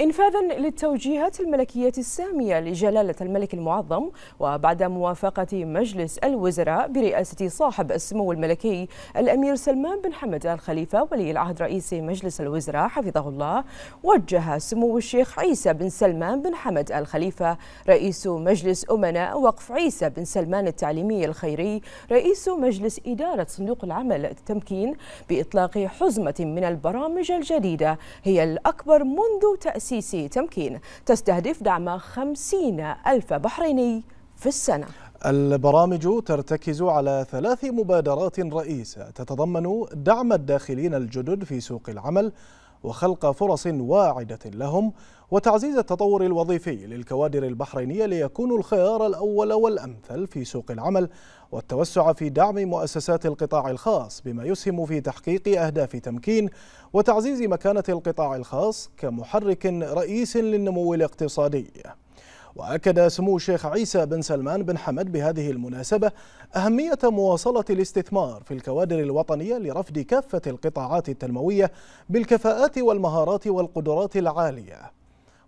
انفاذا للتوجيهات الملكيه الساميه لجلاله الملك المعظم وبعد موافقه مجلس الوزراء برئاسه صاحب السمو الملكي الامير سلمان بن حمد ال خليفه ولي العهد رئيس مجلس الوزراء حفظه الله وجه سمو الشيخ عيسى بن سلمان بن حمد ال خليفه رئيس مجلس امناء وقف عيسى بن سلمان التعليمي الخيري رئيس مجلس اداره صندوق العمل التمكين باطلاق حزمه من البرامج الجديده هي الاكبر منذ تاسيس السيسي تمكين تستهدف دعم خمسين ألف بحريني في السنة البرامج ترتكز على ثلاث مبادرات رئيسة تتضمن دعم الداخلين الجدد في سوق العمل وخلق فرص واعدة لهم وتعزيز التطور الوظيفي للكوادر البحرينية ليكونوا الخيار الأول والأمثل في سوق العمل والتوسع في دعم مؤسسات القطاع الخاص بما يسهم في تحقيق أهداف تمكين وتعزيز مكانة القطاع الخاص كمحرك رئيس للنمو الاقتصادي وأكد سمو الشيخ عيسى بن سلمان بن حمد بهذه المناسبة أهمية مواصلة الاستثمار في الكوادر الوطنية لرفد كافة القطاعات التنموية بالكفاءات والمهارات والقدرات العالية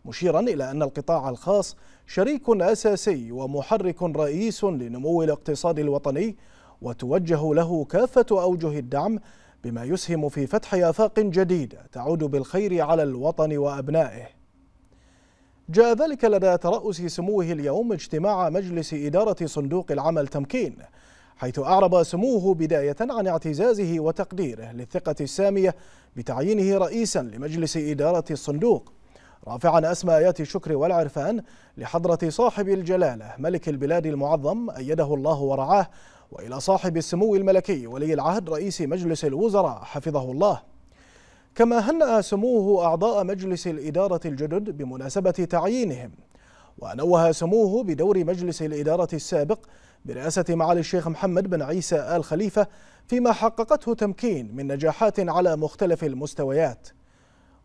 مشيرا إلى أن القطاع الخاص شريك أساسي ومحرك رئيس لنمو الاقتصاد الوطني وتوجه له كافة أوجه الدعم بما يسهم في فتح آفاق جديدة تعود بالخير على الوطن وأبنائه جاء ذلك لدى ترأس سموه اليوم اجتماع مجلس إدارة صندوق العمل تمكين حيث أعرب سموه بداية عن اعتزازه وتقديره للثقة السامية بتعيينه رئيسا لمجلس إدارة الصندوق رافعا أسماء آيات الشكر والعرفان لحضرة صاحب الجلالة ملك البلاد المعظم أيده الله ورعاه وإلى صاحب السمو الملكي ولي العهد رئيس مجلس الوزراء حفظه الله كما هنأ سموه أعضاء مجلس الإدارة الجدد بمناسبة تعيينهم ونوه سموه بدور مجلس الإدارة السابق برئاسة معالي الشيخ محمد بن عيسى آل خليفة فيما حققته تمكين من نجاحات على مختلف المستويات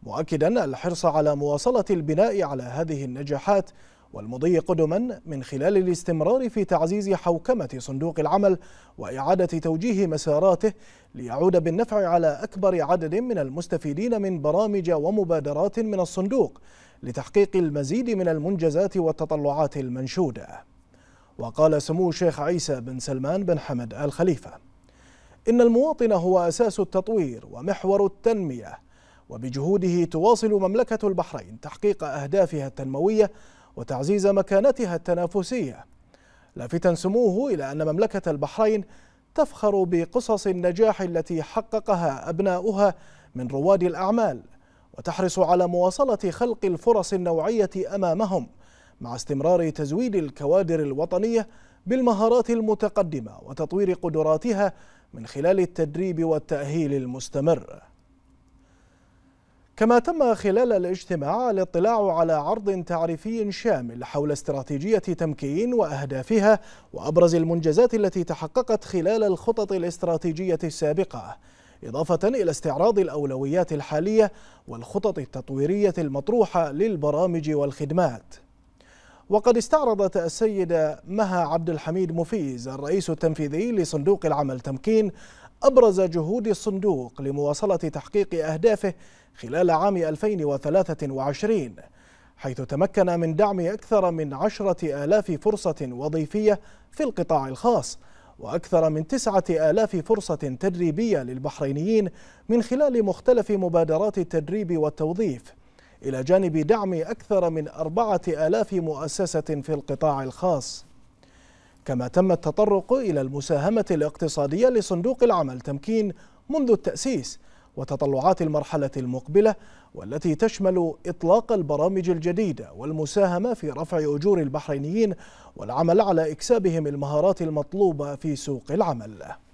مؤكدا الحرص على مواصلة البناء على هذه النجاحات والمضي قدما من خلال الاستمرار في تعزيز حوكمة صندوق العمل وإعادة توجيه مساراته ليعود بالنفع على أكبر عدد من المستفيدين من برامج ومبادرات من الصندوق لتحقيق المزيد من المنجزات والتطلعات المنشودة وقال سمو الشيخ عيسى بن سلمان بن حمد آل خليفة إن المواطن هو أساس التطوير ومحور التنمية وبجهوده تواصل مملكة البحرين تحقيق أهدافها التنموية وتعزيز مكانتها التنافسية لافتا سموه إلى أن مملكة البحرين تفخر بقصص النجاح التي حققها أبناؤها من رواد الأعمال وتحرص على مواصلة خلق الفرص النوعية أمامهم مع استمرار تزويد الكوادر الوطنية بالمهارات المتقدمة وتطوير قدراتها من خلال التدريب والتأهيل المستمر كما تم خلال الاجتماع الاطلاع على عرض تعريفي شامل حول استراتيجية تمكين وأهدافها وأبرز المنجزات التي تحققت خلال الخطط الاستراتيجية السابقة إضافة إلى استعراض الأولويات الحالية والخطط التطويرية المطروحة للبرامج والخدمات وقد استعرضت السيدة مها عبد الحميد مفيز الرئيس التنفيذي لصندوق العمل تمكين أبرز جهود الصندوق لمواصلة تحقيق أهدافه خلال عام 2023 حيث تمكن من دعم أكثر من عشرة آلاف فرصة وظيفية في القطاع الخاص وأكثر من تسعة آلاف فرصة تدريبية للبحرينيين من خلال مختلف مبادرات التدريب والتوظيف إلى جانب دعم أكثر من أربعة آلاف مؤسسة في القطاع الخاص كما تم التطرق إلى المساهمة الاقتصادية لصندوق العمل تمكين منذ التأسيس وتطلعات المرحلة المقبلة والتي تشمل إطلاق البرامج الجديدة والمساهمة في رفع أجور البحرينيين والعمل على إكسابهم المهارات المطلوبة في سوق العمل